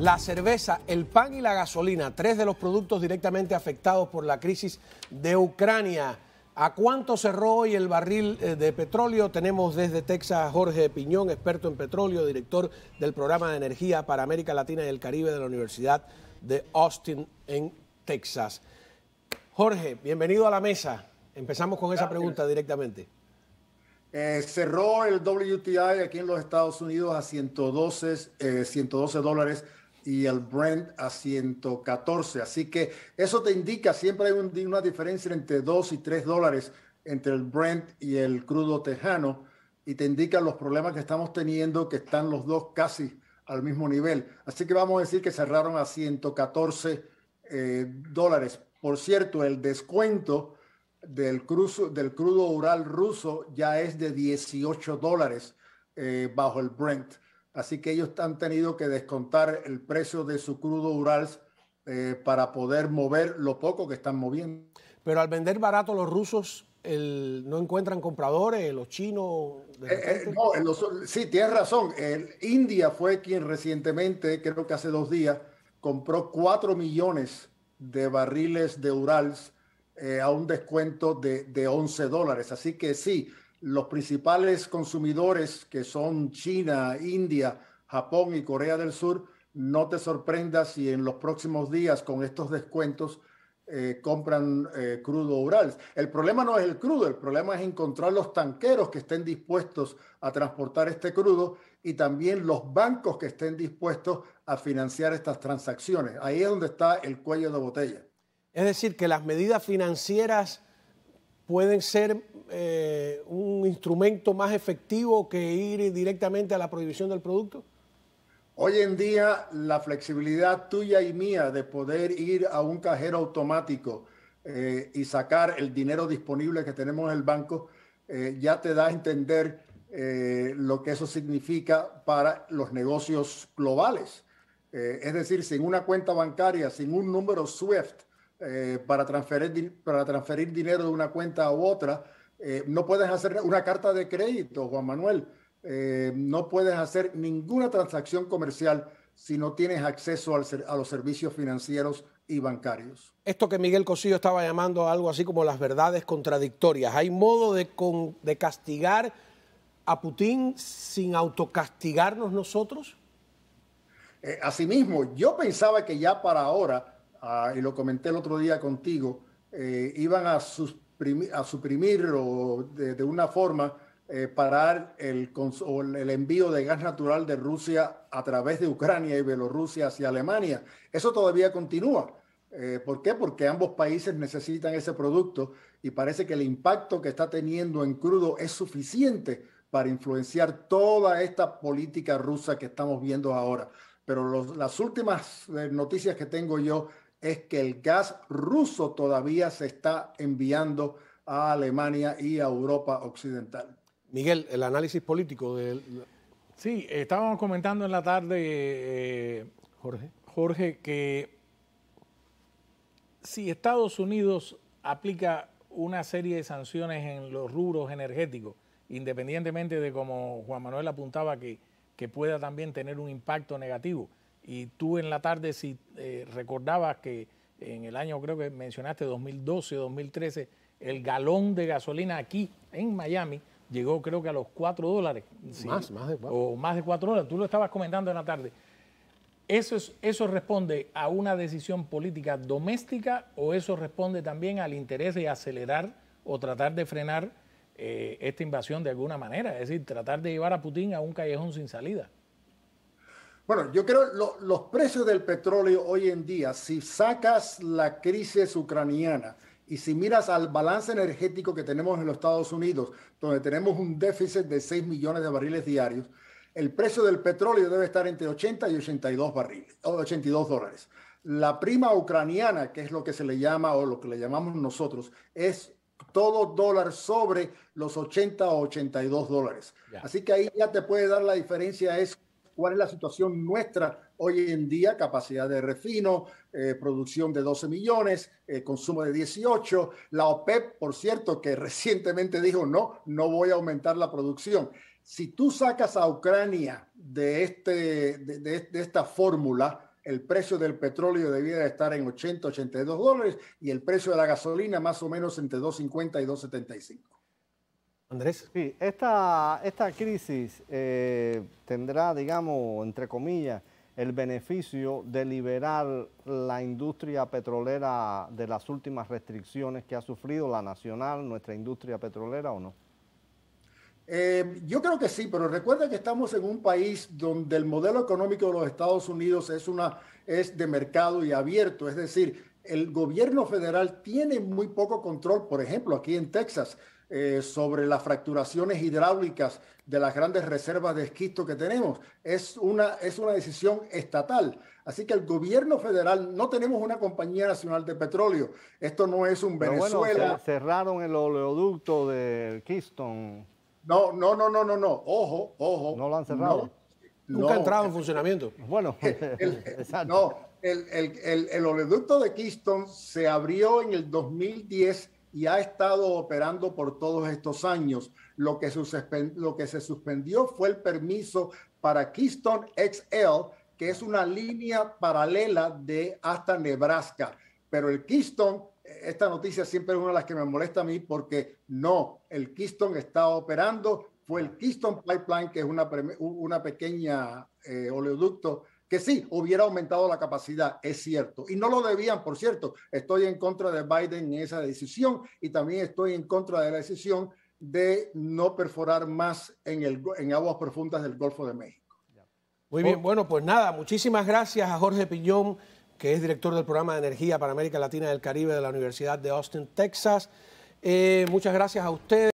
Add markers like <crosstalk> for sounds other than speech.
La cerveza, el pan y la gasolina, tres de los productos directamente afectados por la crisis de Ucrania. ¿A cuánto cerró hoy el barril eh, de petróleo? Tenemos desde Texas a Jorge Piñón, experto en petróleo, director del programa de energía para América Latina y el Caribe de la Universidad de Austin en Texas. Jorge, bienvenido a la mesa. Empezamos con esa pregunta directamente. Eh, cerró el WTI aquí en los Estados Unidos a 112, 112 eh, dólares y el Brent a 114. Así que eso te indica, siempre hay una diferencia entre 2 y 3 dólares entre el Brent y el crudo tejano y te indica los problemas que estamos teniendo, que están los dos casi al mismo nivel. Así que vamos a decir que cerraron a 114 eh, dólares. Por cierto, el descuento del, del crudo oral ruso ya es de 18 dólares eh, bajo el Brent así que ellos han tenido que descontar el precio de su crudo Urals eh, para poder mover lo poco que están moviendo. Pero al vender barato los rusos no encuentran compradores, los chinos. Eh, eh, no, sí, tienes razón. India fue quien recientemente, creo que hace dos días, compró 4 millones de barriles de Urals a un descuento de, de 11 dólares. Así que sí, los principales consumidores que son China, India, Japón y Corea del Sur, no te sorprendas si en los próximos días con estos descuentos eh, compran eh, crudo oral. El problema no es el crudo, el problema es encontrar los tanqueros que estén dispuestos a transportar este crudo y también los bancos que estén dispuestos a financiar estas transacciones. Ahí es donde está el cuello de botella. Es decir, que las medidas financieras pueden ser eh, un instrumento más efectivo que ir directamente a la prohibición del producto? Hoy en día, la flexibilidad tuya y mía de poder ir a un cajero automático eh, y sacar el dinero disponible que tenemos en el banco, eh, ya te da a entender lo que eso significa para los negocios globales. es decir, sin una cuenta bancaria, sin un número SWIFT, eh, para, transferir, para transferir dinero de una cuenta a otra. Eh, no puedes hacer una carta de crédito, Juan Manuel. Eh, no puedes hacer ninguna transacción comercial si no tienes acceso a los servicios financieros y bancarios. Esto que Miguel Cosillo estaba llamando algo así como las verdades contradictorias. ¿Hay modo de, castigar a Putin sin autocastigarnos nosotros? asimismo, yo pensaba que ya para ahora Ah, y lo comenté el otro día contigo, eh, iban a suprimir, a suprimirlo de, una forma eh, parar el, el, envío de gas natural de Rusia a través de Ucrania y Bielorrusia hacia Alemania. Eso todavía continúa. Eh, ¿Por qué? Porque ambos países necesitan ese producto y parece que el impacto que está teniendo en crudo es suficiente para influenciar toda esta política rusa que estamos viendo ahora. Pero las últimas noticias que tengo yo es que el gas ruso todavía se está enviando a Alemania y a Europa Occidental. Miguel, el análisis político del... Sí, estábamos comentando en la tarde, eh, Jorge. Jorge, que si Estados Unidos aplica una serie de sanciones en los rubros energéticos, independientemente de como Juan Manuel apuntaba que, que pueda también tener un impacto negativo, y tú en la tarde, si eh, recordabas que en el año, creo que mencionaste 2012, 2013, el galón de gasolina aquí en Miami llegó creo que a los 4 dólares. Más, más de 4. O más de 4 dólares. Tú lo estabas comentando en la tarde. ¿Eso, ¿Eso responde a una decisión política doméstica o eso responde también al interés de acelerar o tratar de frenar eh, esta invasión de alguna manera? Es decir, tratar de llevar a Putin a un callejón sin salida. Bueno, yo creo que los precios del petróleo hoy en día, si sacas la crisis ucraniana y si miras al balance energético que tenemos en los Estados Unidos, donde tenemos un déficit de 6 millones de barriles diarios, el precio del petróleo debe estar entre 80 y 82 barriles, 82 dólares. La prima ucraniana, que es lo que se le llama o lo que le llamamos nosotros, es todo dólar sobre los 80 o 82 dólares. Así que ahí ya te puede dar la diferencia es cuál es la situación nuestra hoy en día, capacidad de refino, eh, producción de 12 millones, eh, consumo de 18, la OPEP, por cierto, que <laughs> recientemente dijo, no, no voy a aumentar la producción. Si tú sacas a Ucrania de, este, de, esta fórmula, el precio del petróleo debiera estar en 80, 82 dólares y el precio de la gasolina más o menos entre 2,50 y 2,75. Andrés. Sí, esta, crisis eh, tendrá, digamos, entre comillas, el beneficio de liberar la industria petrolera de las últimas restricciones que ha sufrido la nacional, nuestra industria petrolera o no? Eh, yo creo que sí, pero recuerda que estamos en un país donde el modelo económico de los Estados Unidos es, una, es de mercado y abierto, es decir, el gobierno federal tiene muy poco control, por ejemplo, aquí en Texas eh, sobre las fracturaciones hidráulicas de las grandes reservas de esquisto que tenemos. Es una, es una decisión estatal. Así que el gobierno federal, no tenemos una compañía nacional de petróleo. Esto no es un Venezuela. cerraron el oleoducto de Keystone. No, no, no, no, no, no. Ojo, ojo. No lo han cerrado. Nunca ha entrado en funcionamiento. Bueno, <laughs> <laughs> exacto no, el, el, el oleoducto de Keystone se abrió en el 2010 y ha estado operando por todos estos años. Lo que, se suspendió fue el permiso para Keystone XL, que es una línea paralela de hasta Nebraska. Pero el Keystone, esta noticia siempre es una de las que me molesta a mí porque no, el Keystone está operando, fue el Keystone Pipeline, que es una, una pequeña eh, oleoducto que sí, hubiera aumentado la capacidad, es cierto. Y no lo debían, por cierto. Estoy en contra de Biden en esa decisión y también estoy en contra de la decisión de no perforar más en, el, en aguas profundas del Golfo de México. Muy bien, oh. bueno, pues nada, muchísimas gracias a Jorge Piñón, que es director del programa de energía para América Latina y el Caribe de la Universidad de Austin, Texas. Eh, muchas gracias a ustedes.